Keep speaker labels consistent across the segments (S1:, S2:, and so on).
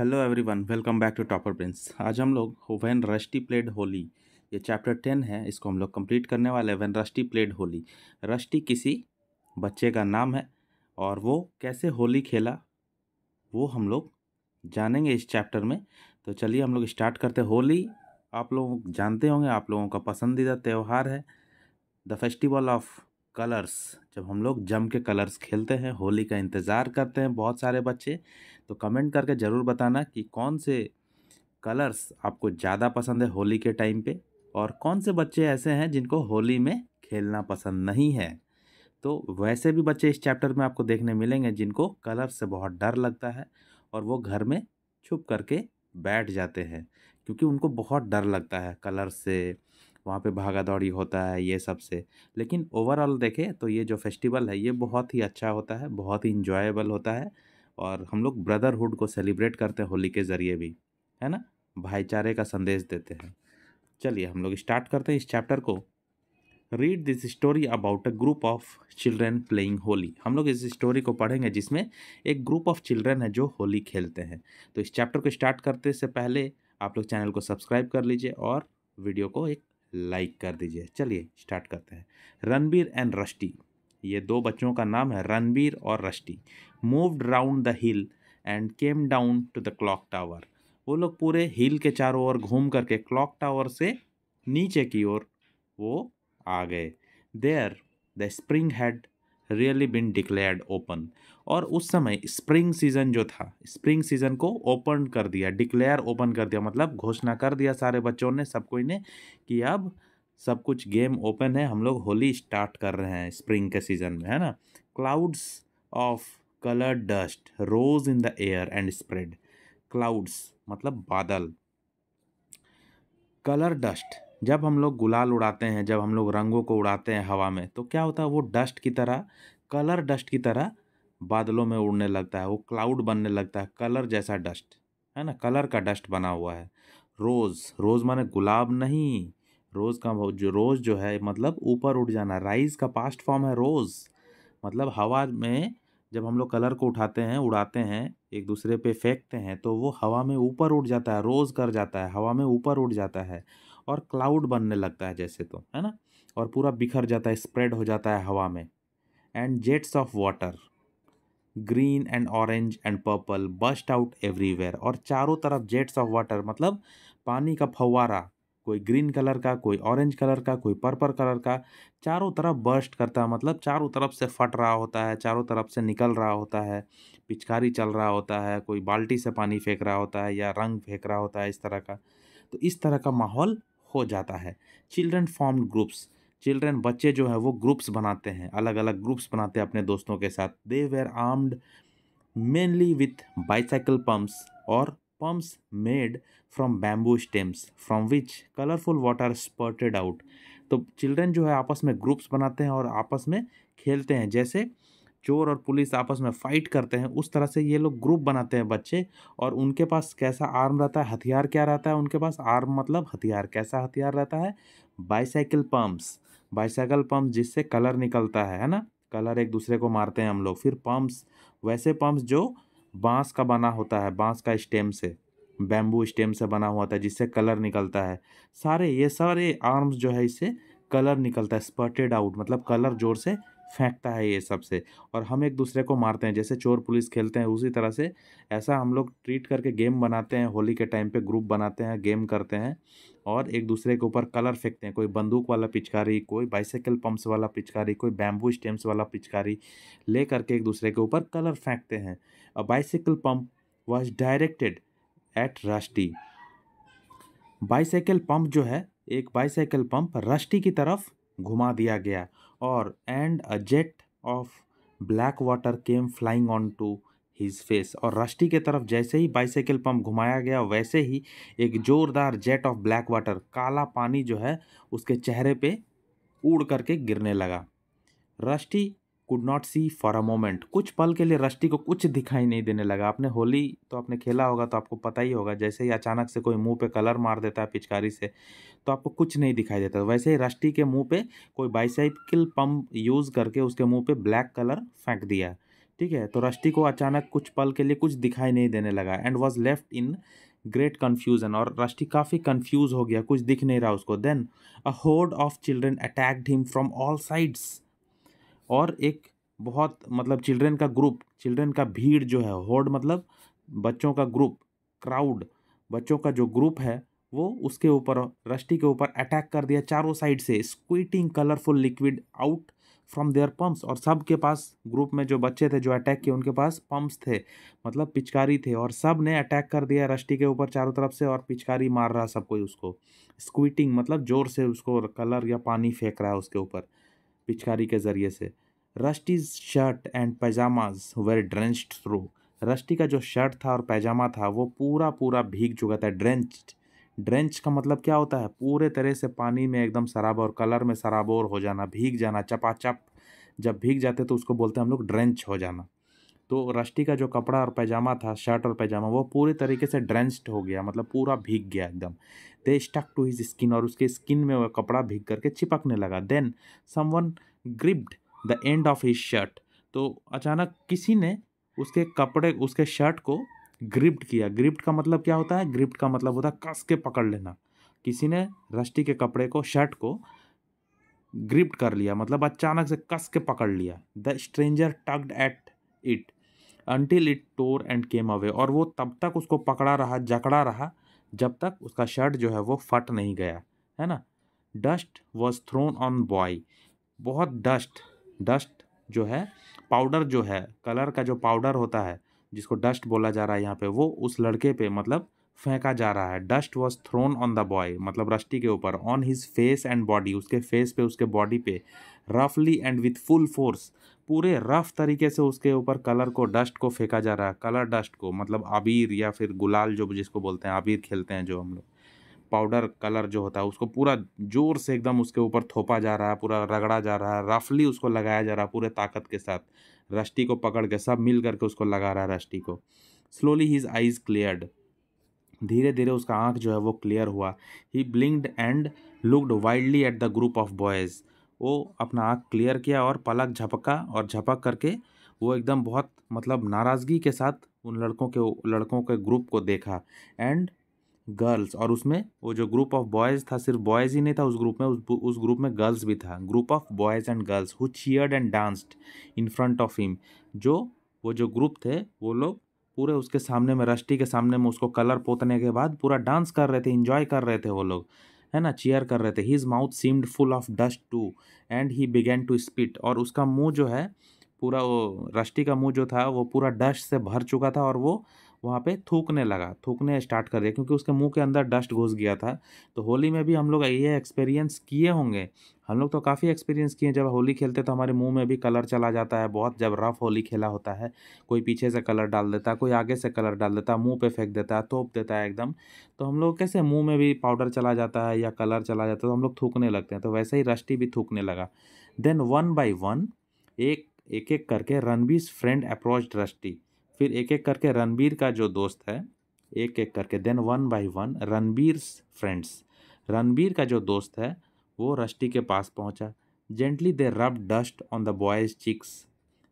S1: hello everyone welcome back to Topper Prince आज हम लोग वैन रश्टी प्लेड होली ये चैप्टर टेन है इसको हम लोग कंप्लीट करने वाले हैं when Rusty played Holi Rusty किसी बच्चे का नाम है और वो कैसे होली खेला वो हम लोग जानेंगे इस चैप्टर में तो चलिए हम लोग स्टार्ट करते होली आप लोग जानते होंगे आप लोगों का पसंदीदा त्यौहार है द फेस्टिवल ऑफ कलर्स जब हम लोग जम के कलर्स खेलते हैं होली का इंतज़ार करते हैं बहुत सारे बच्चे तो कमेंट करके ज़रूर बताना कि कौन से कलर्स आपको ज़्यादा पसंद है होली के टाइम पे और कौन से बच्चे ऐसे हैं जिनको होली में खेलना पसंद नहीं है तो वैसे भी बच्चे इस चैप्टर में आपको देखने मिलेंगे जिनको कलर से बहुत डर लगता है और वो घर में छुप करके बैठ जाते हैं क्योंकि उनको बहुत डर लगता है कलर से वहाँ पे भागा दौड़ी होता है ये सब से लेकिन ओवरऑल देखें तो ये जो फेस्टिवल है ये बहुत ही अच्छा होता है बहुत ही इंजॉयबल होता है और हम लोग ब्रदरहुड को सेलिब्रेट करते हैं होली के ज़रिए भी है ना भाईचारे का संदेश देते हैं चलिए हम लोग स्टार्ट करते हैं इस चैप्टर को read this story about a group of children playing Holi हम लोग इस स्टोरी को पढ़ेंगे जिसमें एक ग्रुप ऑफ चिल्ड्रेन है जो होली खेलते हैं तो इस चैप्टर को स्टार्ट करते से पहले आप लोग चैनल को सब्सक्राइब कर लीजिए और वीडियो को एक लाइक कर दीजिए चलिए स्टार्ट करते हैं रणबीर एंड रश्टी ये दो बच्चों का नाम है रणबीर और Rusty moved round the hill and came down to the clock tower वो लोग पूरे हिल के चारों ओर घूम करके क्लॉक टावर से नीचे की ओर वो आ गए there the spring had really been declared open और उस समय स्प्रिंग सीज़न जो था स्प्रिंग सीज़न को ओपन कर दिया डिक्लेयर ओपन कर दिया मतलब घोषणा कर दिया सारे बच्चों ने सबको ने कि अब सब कुछ गेम ओपन है हम लोग होली स्टार्ट कर रहे हैं स्प्रिंग के सीज़न में है ना clouds of colour dust rose in the air and spread clouds मतलब बादल कलर डस्ट जब हम लोग गुलाल उड़ाते हैं जब हम लोग रंगों को उड़ाते हैं हवा में तो क्या होता है वो डस्ट की तरह कलर डस्ट की तरह बादलों में उड़ने लगता है वो क्लाउड बनने लगता है कलर जैसा डस्ट है ना कलर का डस्ट बना हुआ है रोज़ रोज़ माने गुलाब नहीं रोज़ का जो रोज़ जो है मतलब ऊपर उठ जाना राइज का पास्ट फॉर्म है रोज़ मतलब हवा में जब हम लोग कलर को उठाते हैं उड़ाते हैं एक दूसरे पे फेंकते हैं तो वो हवा में ऊपर उठ जाता है रोज़ कर जाता है हवा में ऊपर उठ जाता है और क्लाउड बनने लगता है जैसे तो है ना और पूरा बिखर जाता है स्प्रेड हो जाता है हवा में and jets of water green and orange and purple burst out everywhere और चारों तरफ जेट्स ऑफ वाटर मतलब पानी का फवारा कोई ग्रीन कलर का कोई ऑरेंज कलर का कोई पर्पल कलर का चारों तरफ बर्स्ट करता है मतलब चारों तरफ से फट रहा होता है चारों तरफ से निकल रहा होता है पिचकारी चल रहा होता है कोई बाल्टी से पानी फेंक रहा होता है या रंग फेंक रहा होता है इस तरह का तो इस तरह का माहौल हो जाता है चिल्ड्रन फॉर्म ग्रुप्स चिल्ड्रेन बच्चे जो हैं वो ग्रुप्स बनाते हैं अलग अलग ग्रुप्स बनाते हैं अपने दोस्तों के साथ they were armed mainly with bicycle pumps और pumps made from bamboo stems from which colourful water spurted out तो चिल्ड्रेन जो है आपस में ग्रुप्स बनाते हैं और आपस में खेलते हैं जैसे चोर और पुलिस आपस में फाइट करते हैं उस तरह से ये लोग ग्रुप बनाते हैं बच्चे और उनके पास कैसा आर्म रहता है हथियार क्या रहता है उनके पास आर्म मतलब हथियार कैसा हथियार रहता है बाईसाइकिल पम्प्स बाइसाइकिल पम्प जिससे कलर निकलता है है ना कलर एक दूसरे को मारते हैं हम लोग फिर पम्प्स वैसे पम्प्स जो बांस का बना होता है बांस का स्टेम से बैम्बू स्टेम से बना हुआ था जिससे कलर निकलता है सारे ये सारे आर्म्स जो है इससे कलर निकलता है स्पर्टेड आउट मतलब कलर जोर से फेंकता है ये सब से और हम एक दूसरे को मारते हैं जैसे चोर पुलिस खेलते हैं उसी तरह से ऐसा हम लोग ट्रीट करके गेम बनाते हैं होली के टाइम पे ग्रुप बनाते हैं गेम करते हैं और एक दूसरे के ऊपर कलर फेंकते हैं कोई बंदूक वाला पिचकारी कोई बाइसाइकिल पंप्स वाला पिचकारी कोई बैम्बू स्टेम्स वाला पिचकारी ले करके एक दूसरे के ऊपर कलर फेंकते हैं a bicycle pump was directed at Rusty bicycle pump जो है एक बाइसाइकिल पम्प रश्टी की तरफ घुमा दिया गया और and a jet of black water came flying on to his face और रस्टी के तरफ जैसे ही बाइसाइकिल पंप घुमाया गया वैसे ही एक ज़ोरदार जेट ऑफ ब्लैक वाटर काला पानी जो है उसके चेहरे पे उड़ करके गिरने लगा Rusty could not see for a moment कुछ पल के लिए रश्टी को कुछ दिखाई नहीं देने लगा आपने होली तो आपने खेला होगा तो आपको पता ही होगा जैसे ही अचानक से कोई मुंह पे कलर मार देता है पिचकारी से तो आपको कुछ नहीं दिखाई देता वैसे ही रस्टी के मुंह पे कोई बाइसाइकिल पंप यूज़ करके उसके मुंह पे ब्लैक कलर फेंक दिया ठीक है तो रश्टी को अचानक कुछ पल के लिए कुछ दिखाई नहीं देने लगा and was left in great confusion और रश्टी काफ़ी कन्फ्यूज हो गया कुछ दिख नहीं रहा उसको then a horde of children attacked him from all sides और एक बहुत मतलब चिल्ड्रेन का ग्रुप चिल्ड्रेन का भीड़ जो है होर्ड मतलब बच्चों का ग्रुप क्राउड बच्चों का जो ग्रुप है वो उसके ऊपर रस्टी के ऊपर अटैक कर दिया चारों साइड से squirting colourful liquid out from their pumps और सब के पास ग्रुप में जो बच्चे थे जो अटैक किए उनके पास पम्प्स थे मतलब पिचकारी थे और सब ने अटैक कर दिया रस्टी के ऊपर चारों तरफ से और पिचकारी मार रहा सब कोई उसको स्क्विटिंग मतलब जोर से उसको कलर या पानी फेंक रहा है उसके ऊपर पिचकारी के ज़रिए से Rusty's shirt and pyjamas were drenched through Rusty का जो शर्ट था और पैजामा था वो पूरा पूरा भीग चुका था ड्रेंच्ड ड्रेंच का मतलब क्या होता है पूरे तरह से पानी में एकदम और कलर में शराबोर हो जाना भीग जाना चपाचप जब भीग जाते तो उसको बोलते हैं हम लोग ड्रेंच हो जाना तो रश्टि का जो कपड़ा और पैजामा था शर्ट और पैजामा वो पूरे तरीके से ड्रेंस्ड हो गया मतलब पूरा भीग गया एकदम they stuck to his skin और उसके स्किन में वह कपड़ा भीग करके चिपकने लगा then someone gripped the end of his shirt तो अचानक किसी ने उसके कपड़े उसके शर्ट को ग्रिप्ड किया ग्रिप्ड का मतलब क्या होता है ग्रिप्ड का मतलब होता है कस के पकड़ लेना किसी ने रष्टी के कपड़े को शर्ट को ग्रिप्ड कर लिया मतलब अचानक से कस के पकड़ लिया the stranger tugged at it until it tore and came away और वो तब तक उसको पकड़ा रहा जकड़ा रहा जब तक उसका शर्ट जो है वो फट नहीं गया है ना dust was thrown on boy बहुत डस्ट डस्ट जो है पाउडर जो है कलर का जो पाउडर होता है जिसको डस्ट बोला जा रहा है यहाँ पे वो उस लड़के पे मतलब फेंका जा रहा है dust was thrown on the boy मतलब रस्टी के ऊपर on his face and body उसके फेस पे उसके बॉडी पे रफली एंड विथ फुल फोर्स पूरे रफ तरीके से उसके ऊपर कलर को डस्ट को फेंका जा रहा है कलर डस्ट को मतलब अबीर या फिर गुलाल जो जिसको बोलते हैं अबीर खेलते हैं जो हम लोग पाउडर कलर जो होता है उसको पूरा जोर से एकदम उसके ऊपर थोपा जा रहा है पूरा रगड़ा जा रहा है रफली उसको लगाया जा रहा है पूरे ताकत के साथ रस्टी को पकड़ के सब मिल करके उसको लगा रहा है रष्टी को स्लोली हीज आइज क्लियर्ड धीरे धीरे उसका आँख जो है वो क्लियर हुआ he blinked and looked wildly at the group of boys वो अपना आँख क्लियर किया और पलक झपका और झपक करके वो एकदम बहुत मतलब नाराज़गी के साथ उन लड़कों के लड़कों के ग्रुप को देखा एंड गर्ल्स और उसमें वो जो ग्रुप ऑफ बॉयज़ था सिर्फ बॉयज़ ही नहीं था उस ग्रुप में उस, उस ग्रुप में गर्ल्स भी था group of boys and girls who cheered and danced in front of him जो वो जो ग्रुप थे वो लोग पूरे उसके सामने में रष्टी के सामने में उसको कलर पोतने के बाद पूरा डांस कर रहे थे इंजॉय कर रहे थे वो लोग है ना चेयर कर रहे थे his mouth seemed full of dust too and he began to spit और उसका मुंह जो है पूरा वो रश्टी का मुंह जो था वो पूरा डस्ट से भर चुका था और वो वहाँ पे थूकने लगा थूकने स्टार्ट कर दिया क्योंकि उसके मुंह के अंदर डस्ट घुस गया था तो होली में भी हम लोग ये एक्सपीरियंस किए होंगे हम लोग तो काफ़ी एक्सपीरियंस किए जब होली खेलते तो हमारे मुंह में भी कलर चला जाता है बहुत जब रफ होली खेला होता है कोई पीछे से कलर डाल देता है कोई आगे से कलर डाल देता है मुंह पे फेंक देता है तोप देता है एकदम तो हम लोग कैसे मुंह में भी पाउडर चला जाता है या कलर चला जाता है तो हम लोग थूकने लगते हैं तो वैसे ही रश्टी भी थूकने लगा देन वन बाई वन एक एक एक करके रणबीर फ्रेंड अप्रोच दृष्टि फिर एक एक करके रणबीर का जो दोस्त है एक एक करके then one by one Ranbir friends Ranbir का जो दोस्त है वो रष्टि के पास पहुंचा gently they rub dust on the boys cheeks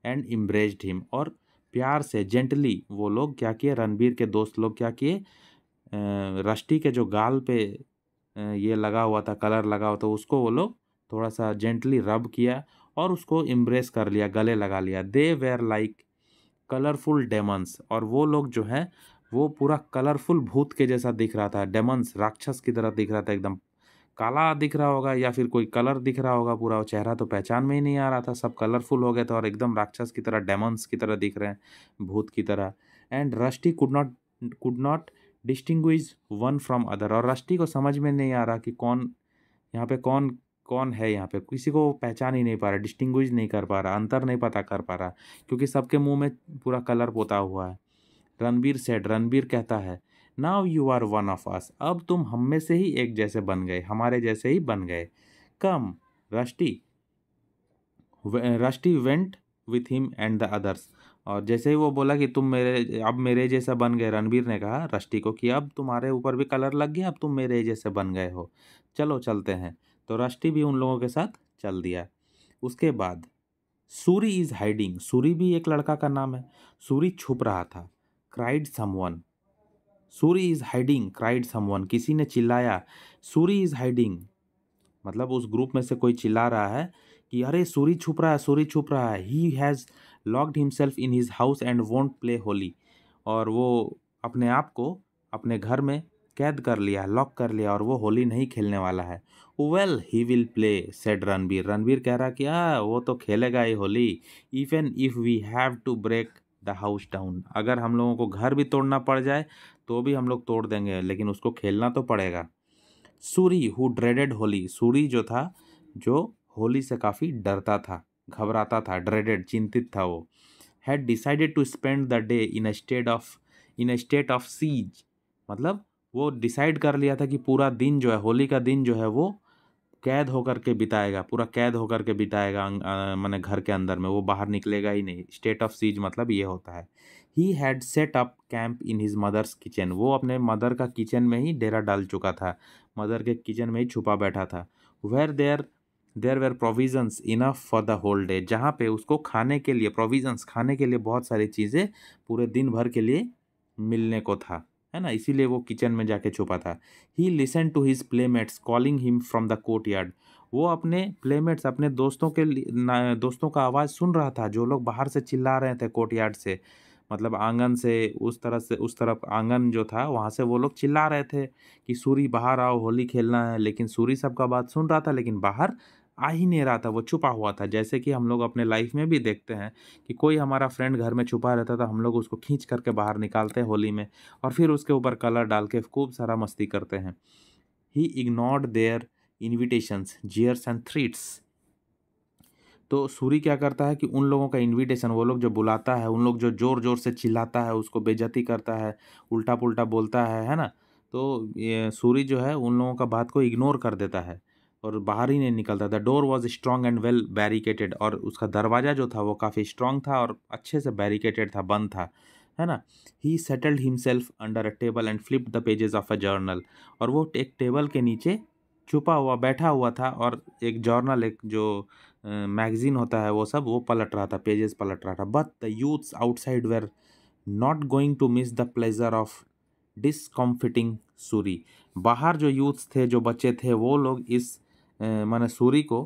S1: and embraced him और प्यार से जेंटली वो लोग क्या किए रणबीर के दोस्त लोग क्या किए रष्टि के जो गाल पे ये लगा हुआ था कलर लगा हुआ था उसको वो लोग थोड़ा सा जेंटली रब किया और उसको इम्ब्रेस कर लिया गले लगा लिया they were like colourful demons और वो लोग जो हैं वो पूरा कलरफुल भूत के जैसा दिख रहा था डेमन्स राक्षस की तरह दिख रहा था एकदम काला दिख रहा होगा या फिर कोई कलर दिख रहा होगा पूरा चेहरा तो पहचान में ही नहीं आ रहा था सब कलरफुल हो गए थे और एकदम राक्षस की तरह डेमन्स की तरह दिख रहे हैं भूत की तरह and Rusty could not could not distinguish one from other और रश्टी को समझ में नहीं आ रहा कि कौन यहाँ पे कौन कौन है यहाँ पे किसी को पहचान ही नहीं पा रहा डिस्टिंग्विश नहीं कर पा रहा अंतर नहीं पता कर पा रहा क्योंकि सबके मुंह में पूरा कलर पोता हुआ है रणबीर सेड रणबीर कहता है now you are one of us अब तुम हम में से ही एक जैसे बन गए हमारे जैसे ही बन गए come Rusty Rusty went with him and the others और जैसे ही वो बोला कि तुम मेरे अब मेरे जैसा बन गए रणबीर ने कहा रष्टि को कि अब तुम्हारे ऊपर भी कलर लग गया अब तुम मेरे जैसे बन गए हो चलो चलते हैं तो रष्टि भी उन लोगों के साथ चल दिया उसके बाद सूरी इज़ हाइडिंग सूरी भी एक लड़का का नाम है सूरी छुप रहा था cried someone Suri is hiding cried someone किसी ने चिल्लाया सूरी इज़ हाइडिंग मतलब उस ग्रुप में से कोई चिल्ला रहा है कि अरे सूरी छुप रहा है सूरी छुप रहा है he has locked himself in his house and won't play Holi और वो अपने आप को अपने घर में कैद कर लिया लॉक कर लिया और वो होली नहीं खेलने वाला है well he will play said Ranbir Ranbir कह रहा कि हाँ वो तो खेलेगा ही Holi even if we have to break the house down अगर हम लोगों को घर भी तोड़ना पड़ जाए तो भी हम लोग तोड़ देंगे लेकिन उसको खेलना तो पड़ेगा सूरी हु ड्रेडेड होली सूरी जो था जो होली से काफ़ी डरता था घबराता था ड्रेडेड चिंतित था वो had decided to spend the day in state of in state of siege मतलब वो डिसाइड कर लिया था कि पूरा दिन जो है होली का दिन जो है वो कैद होकर के बिताएगा पूरा कैद होकर के बिताएगा मैंने घर के अंदर में वो बाहर निकलेगा ही नहीं स्टेट ऑफ सीज मतलब ये होता है he had set up camp in his mother's kitchen वो अपने मदर का किचन में ही डेरा डाल चुका था मदर के किचन में ही छुपा बैठा था were there there were provisions enough for the whole day जहाँ पे उसको खाने के लिए प्रोविजन्स खाने के लिए बहुत सारी चीज़ें पूरे दिन भर के लिए मिलने को था है ना इसीलिए वो किचन में जाके छुपा था he listen to his playmates calling him from the courtyard वो अपने प्लेमेट्स अपने दोस्तों के दोस्तों का आवाज़ सुन रहा था जो लोग बाहर से चिल्ला रहे थे कोर्ट यार्ड से मतलब आंगन से उस तरह से उस तरफ आंगन जो था वहाँ से वो लोग चिल्ला रहे थे कि सूरी बाहर आओ होली खेलना है लेकिन सूरी सबका बात सुन रहा था लेकिन बाहर आ ही नहीं रहा था वो छुपा हुआ था जैसे कि हम लोग अपने लाइफ में भी देखते हैं कि कोई हमारा फ्रेंड घर में छुपा रहता था हम लोग उसको खींच करके बाहर निकालते हैं होली में और फिर उसके ऊपर कलर डाल के खूब सारा मस्ती करते हैं he ignored their invitations jeers and threats तो सूरी क्या करता है कि उन लोगों का इनविटेशन वो लोग जो बुलाता है उन लोग जो ज़ोर ज़ोर से चिल्लाता है उसको बेजती करता है उल्टा पुल्टा बोलता है है ना तो सूरी जो है उन लोगों का बात को इग्नोर कर देता है और बाहर ही नहीं निकलता था door was strong and well barricaded और उसका दरवाज़ा जो था वो काफ़ी स्ट्रॉन्ग था और अच्छे से बैरिकेटेड था बंद था है ना he settled himself under a table and flip the pages of a journal और वो एक टेबल के नीचे छुपा हुआ बैठा हुआ था और एक जर्नल एक जो मैगजीन होता है वो सब वो पलट रहा था पेजेस पलट रहा था but the youths outside were not going to miss the pleasure of discomfiting Suri बाहर जो यूथ्स थे जो बच्चे थे वो लोग इस माने सूरी को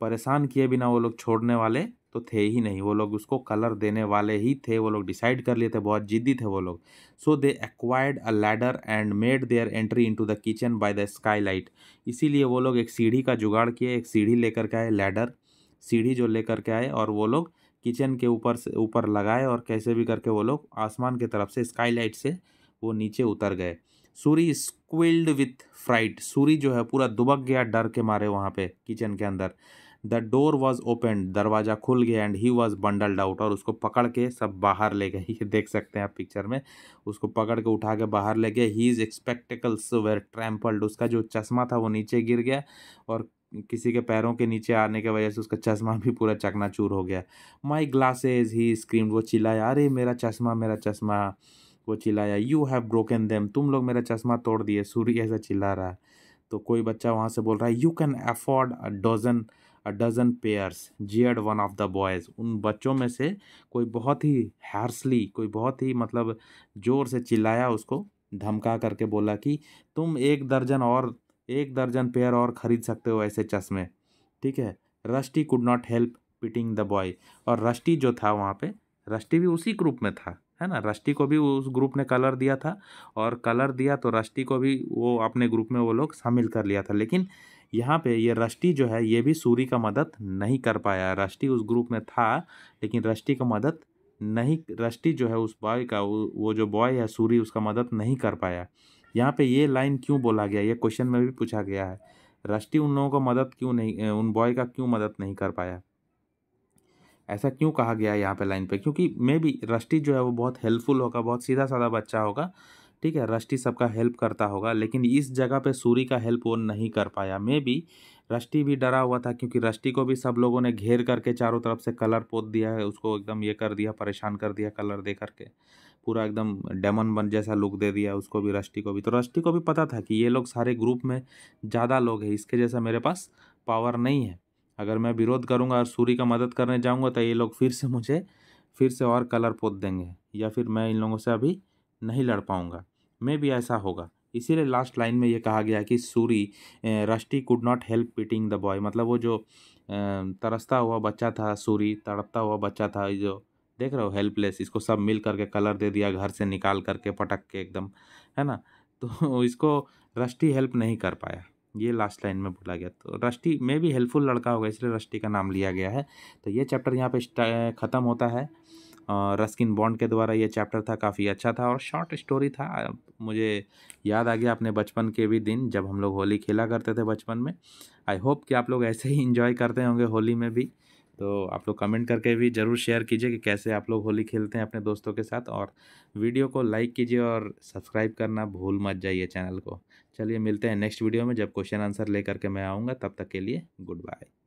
S1: परेशान किए बिना वो लोग छोड़ने वाले तो थे ही नहीं वो लोग उसको कलर देने वाले ही थे वो लोग डिसाइड कर लिए थे बहुत जिद्दी थे वो लोग so they acquired a ladder and made their entry into the kitchen by the skylight इसीलिए वो लोग एक सीढ़ी का जुगाड़ किए एक सीढ़ी लेकर के आए लैडर सीढ़ी जो लेकर के आए और वो लोग किचन के ऊपर से ऊपर लगाए और कैसे भी करके वो लोग आसमान की तरफ से स्काई लाइट से वो नीचे उतर गए Suri squealed with fright Suri जो है पूरा दुबक गया डर के मारे वहाँ पे किचन के अंदर द डोर वॉज ओपन दरवाज़ा खुल गया and he was bundled out और उसको पकड़ के सब बाहर ले गए ये देख सकते हैं आप पिक्चर में उसको पकड़ के उठा के बाहर ले गए his spectacles were trampled उसका जो चश्मा था वो नीचे गिर गया और किसी के पैरों के नीचे आने की वजह से उसका चश्मा भी पूरा चकनाचूर हो गया माई ग्लासेज ही स्क्रीम वो चिल्लाया अरे मेरा चश्मा मेरा चश्मा वो चिल्लाया यू हैव ब्रोकन देम तुम लोग मेरा चश्मा तोड़ दिए सूर्य ऐसा चिल्ला रहा है तो कोई बच्चा वहाँ से बोल रहा है you can afford a dozen a dozen pairs jeered one of the boys उन बच्चों में से कोई बहुत ही हार्सली कोई बहुत ही मतलब ज़ोर से चिल्लाया उसको धमका करके बोला कि तुम एक दर्जन और एक दर्जन पेयर और ख़रीद सकते हो ऐसे चश्मे ठीक है Rusty could not help pitying the boy और रष्टी जो था वहाँ पे रस्टी भी उसी ग्रुप में था है ना रस्टी को भी उस ग्रुप ने कलर दिया था और कलर दिया तो रस्टी को भी वो अपने ग्रुप में वो लोग शामिल कर लिया था लेकिन यहाँ पे ये रस्टी जो है ये भी सूरी का मदद नहीं कर पाया रस्टी उस ग्रुप में था लेकिन रस्टी का मदद नहीं रस्टी जो है उस बॉय का वो जो बॉय है सूरी उसका मदद नहीं कर पाया यहाँ पे ये लाइन क्यों बोला गया ये क्वेश्चन में भी पूछा गया है रस्टी उन लोगों को मदद क्यों नहीं उन बॉय का क्यों मदद नहीं कर पाया ऐसा क्यों कहा गया है यहाँ पे लाइन पे क्योंकि मे भी रस्टी जो है वो बहुत हेल्पफुल होगा बहुत सीधा साधा बच्चा होगा ठीक है रष्टि सबका हेल्प करता होगा लेकिन इस जगह पे सूरी का हेल्प वो नहीं कर पाया मे बी रष्टि भी डरा हुआ था क्योंकि रष्टि को भी सब लोगों ने घेर करके चारों तरफ से कलर पोत दिया है उसको एकदम ये कर दिया परेशान कर दिया कलर दे करके पूरा एकदम डेमन बन जैसा लुक दे दिया उसको भी रश्टी को भी तो रष्टि को भी पता था कि ये लोग सारे ग्रुप में ज़्यादा लोग हैं इसके जैसा मेरे पास पावर नहीं है अगर मैं विरोध करूँगा और सूर्य का मदद करने जाऊँगा तो ये लोग फिर से मुझे फिर से और कलर पोत देंगे या फिर मैं इन लोगों से अभी नहीं लड़ पाऊँगा मैं भी ऐसा होगा इसीलिए लास्ट लाइन में ये कहा गया कि Suri Rusty could not help pitying the boy मतलब वो जो तरसता हुआ बच्चा था सूरी तड़पता हुआ बच्चा था जो देख रहे हो हेल्पलेस इसको सब मिल करके कलर दे दिया घर से निकाल करके पटक के एकदम है ना तो इसको रष्टी हेल्प नहीं कर पाया ये लास्ट लाइन में बोला गया तो रश्टी में भी हेल्पफुल लड़का होगा इसलिए रश्टी का नाम लिया गया है तो ये चैप्टर यहाँ पे ख़त्म होता है रस्किन बॉन्ड के द्वारा ये चैप्टर था काफ़ी अच्छा था और शॉर्ट स्टोरी था मुझे याद आ गया अपने बचपन के भी दिन जब हम लोग होली खेला करते थे बचपन में आई होप कि आप लोग ऐसे ही इन्जॉय करते होंगे होली में भी तो आप लोग कमेंट करके भी ज़रूर शेयर कीजिए कि कैसे आप लोग होली खेलते हैं अपने दोस्तों के साथ और वीडियो को लाइक कीजिए और सब्सक्राइब करना भूल मत जाइए चैनल को चलिए मिलते हैं नेक्स्ट वीडियो में जब क्वेश्चन आंसर लेकर के मैं आऊँगा तब तक के लिए गुड बाय